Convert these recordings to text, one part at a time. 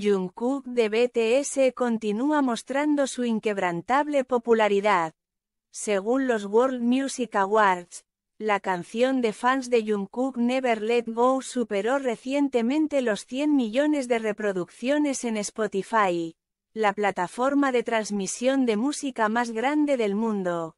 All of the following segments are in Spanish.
Jungkook de BTS continúa mostrando su inquebrantable popularidad. Según los World Music Awards, la canción de fans de Jungkook Never Let Go superó recientemente los 100 millones de reproducciones en Spotify, la plataforma de transmisión de música más grande del mundo.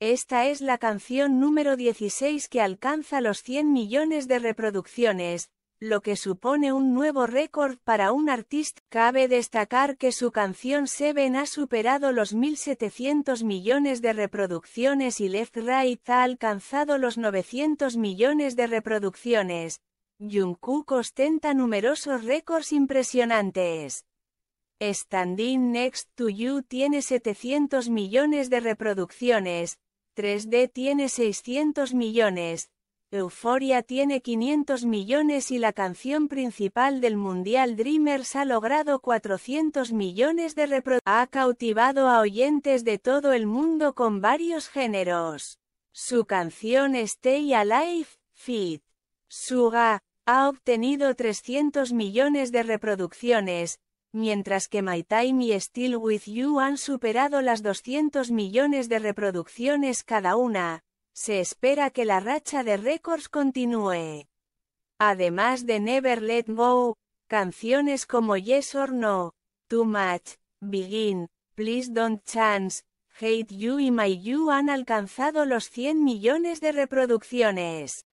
Esta es la canción número 16 que alcanza los 100 millones de reproducciones, lo que supone un nuevo récord para un artista. Cabe destacar que su canción Seven ha superado los 1.700 millones de reproducciones y Left Right ha alcanzado los 900 millones de reproducciones. Jungkook ostenta numerosos récords impresionantes. Standing Next to You tiene 700 millones de reproducciones, 3D tiene 600 millones, Euforia tiene 500 millones y la canción principal del Mundial Dreamers ha logrado 400 millones de reproducciones. Ha cautivado a oyentes de todo el mundo con varios géneros. Su canción Stay Alive, Fit, Suga, ha obtenido 300 millones de reproducciones, mientras que My Time y Still With You han superado las 200 millones de reproducciones cada una se espera que la racha de récords continúe. Además de Never Let Go, canciones como Yes or No, Too Much, Begin, Please Don't Chance, Hate You y My You han alcanzado los 100 millones de reproducciones.